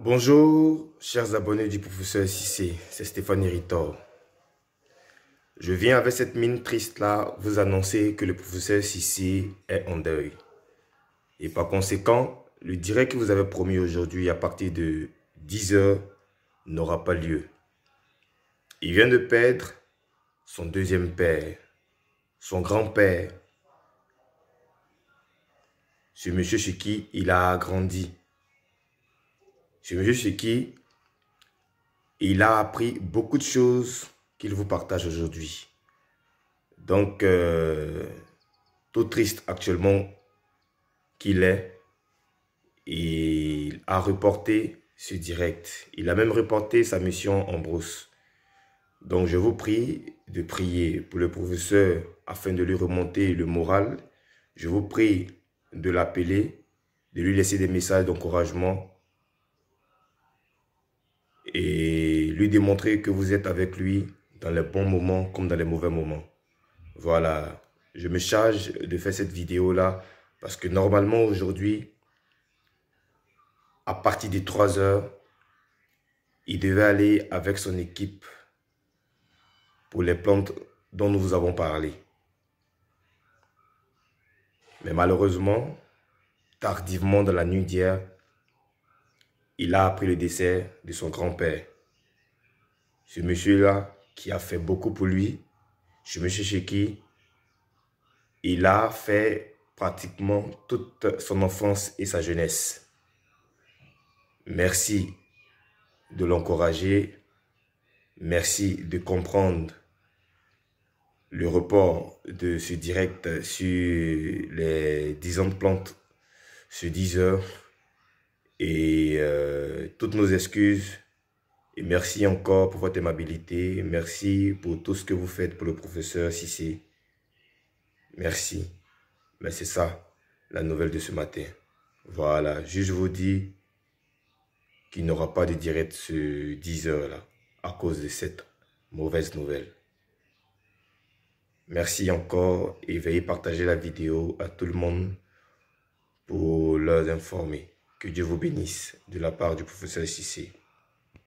Bonjour, chers abonnés du professeur Sissé, c'est Stéphane Héritor. Je viens avec cette mine triste là vous annoncer que le professeur Sissé est en deuil. Et par conséquent, le direct que vous avez promis aujourd'hui à partir de 10h n'aura pas lieu. Il vient de perdre son deuxième père, son grand-père. Ce monsieur chez qui il a grandi. Je veux juste qui il a appris beaucoup de choses qu'il vous partage aujourd'hui. Donc, euh, tout triste actuellement qu'il est, il a reporté ce direct. Il a même reporté sa mission en brousse. Donc, je vous prie de prier pour le professeur afin de lui remonter le moral. Je vous prie de l'appeler, de lui laisser des messages d'encouragement et lui démontrer que vous êtes avec lui dans les bons moments comme dans les mauvais moments. Voilà, je me charge de faire cette vidéo-là parce que normalement aujourd'hui, à partir des 3 heures, il devait aller avec son équipe pour les plantes dont nous vous avons parlé. Mais malheureusement, tardivement dans la nuit d'hier, il a appris le décès de son grand-père. Ce monsieur-là, qui a fait beaucoup pour lui, ce monsieur chez qui il a fait pratiquement toute son enfance et sa jeunesse. Merci de l'encourager. Merci de comprendre le report de ce direct sur les 10 ans de plantes, ce 10 heures. Et euh, toutes nos excuses. Et merci encore pour votre aimabilité. Merci pour tout ce que vous faites pour le professeur Sissé. Merci. Mais c'est ça, la nouvelle de ce matin. Voilà, juste vous dis qu'il n'aura pas de direct ce 10 heures là à cause de cette mauvaise nouvelle. Merci encore et veuillez partager la vidéo à tout le monde pour leur informer. Que Dieu vous bénisse de la part du professeur Sissé.